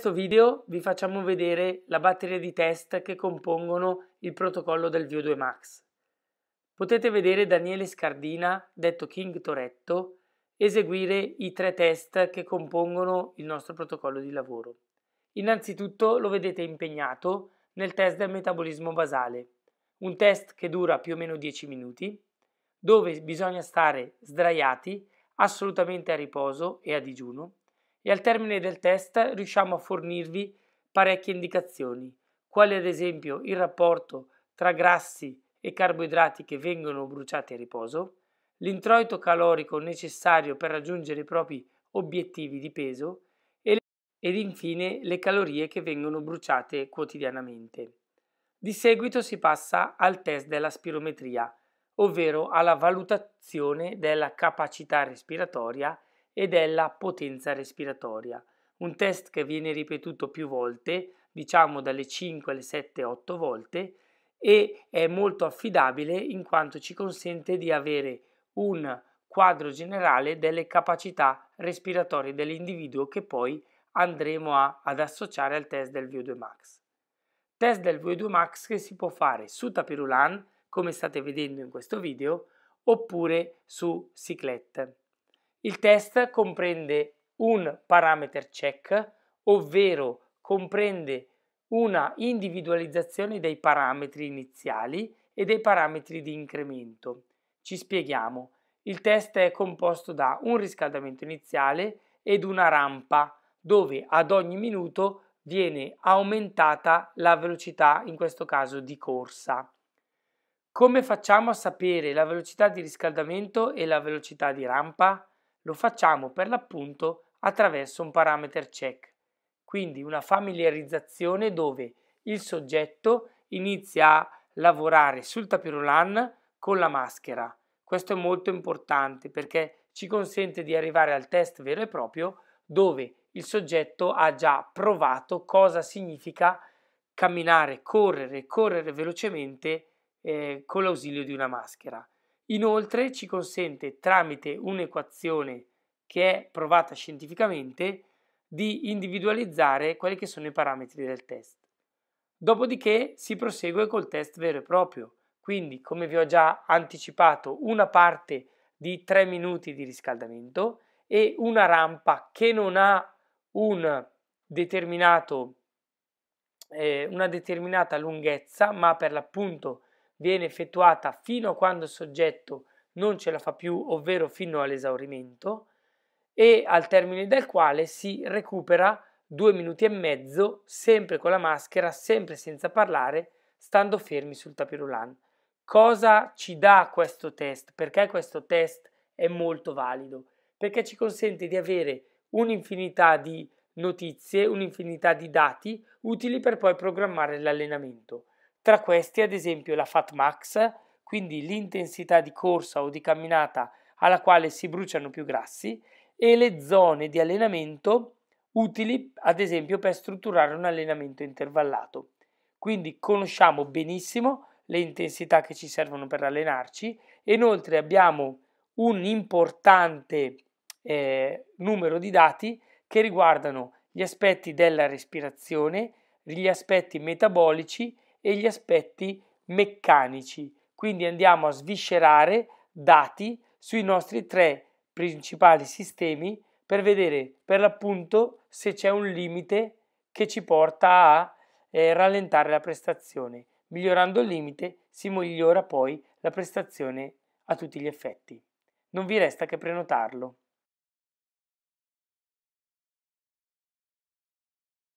questo video vi facciamo vedere la batteria di test che compongono il protocollo del VO2 Max. Potete vedere Daniele Scardina, detto King Toretto, eseguire i tre test che compongono il nostro protocollo di lavoro. Innanzitutto lo vedete impegnato nel test del metabolismo basale, un test che dura più o meno 10 minuti, dove bisogna stare sdraiati, assolutamente a riposo e a digiuno, e al termine del test riusciamo a fornirvi parecchie indicazioni, quali ad esempio il rapporto tra grassi e carboidrati che vengono bruciati a riposo, l'introito calorico necessario per raggiungere i propri obiettivi di peso ed infine le calorie che vengono bruciate quotidianamente. Di seguito si passa al test della spirometria, ovvero alla valutazione della capacità respiratoria e della potenza respiratoria, un test che viene ripetuto più volte, diciamo dalle 5 alle 7, 8 volte e è molto affidabile in quanto ci consente di avere un quadro generale delle capacità respiratorie dell'individuo che poi andremo a, ad associare al test del VO2 max. Test del VO2 max che si può fare su tapirulan, come state vedendo in questo video, oppure su ciclette. Il test comprende un parameter check, ovvero comprende una individualizzazione dei parametri iniziali e dei parametri di incremento. Ci spieghiamo. Il test è composto da un riscaldamento iniziale ed una rampa dove ad ogni minuto viene aumentata la velocità, in questo caso di corsa. Come facciamo a sapere la velocità di riscaldamento e la velocità di rampa? Lo facciamo per l'appunto attraverso un parameter check, quindi una familiarizzazione dove il soggetto inizia a lavorare sul tapiro LAN con la maschera. Questo è molto importante perché ci consente di arrivare al test vero e proprio dove il soggetto ha già provato cosa significa camminare, correre, correre velocemente eh, con l'ausilio di una maschera. Inoltre ci consente tramite un'equazione che è provata scientificamente di individualizzare quelli che sono i parametri del test. Dopodiché si prosegue col test vero e proprio, quindi come vi ho già anticipato una parte di 3 minuti di riscaldamento e una rampa che non ha un determinato, eh, una determinata lunghezza ma per l'appunto viene effettuata fino a quando il soggetto non ce la fa più, ovvero fino all'esaurimento, e al termine del quale si recupera due minuti e mezzo, sempre con la maschera, sempre senza parlare, stando fermi sul tapirulan. Cosa ci dà questo test? Perché questo test è molto valido? Perché ci consente di avere un'infinità di notizie, un'infinità di dati utili per poi programmare l'allenamento. Tra questi, ad esempio, la Fat Max, quindi l'intensità di corsa o di camminata alla quale si bruciano più grassi, e le zone di allenamento utili, ad esempio, per strutturare un allenamento intervallato. Quindi conosciamo benissimo le intensità che ci servono per allenarci e inoltre abbiamo un importante eh, numero di dati che riguardano gli aspetti della respirazione, gli aspetti metabolici e gli aspetti meccanici. Quindi andiamo a sviscerare dati sui nostri tre principali sistemi per vedere per l'appunto se c'è un limite che ci porta a eh, rallentare la prestazione. Migliorando il limite si migliora poi la prestazione a tutti gli effetti. Non vi resta che prenotarlo.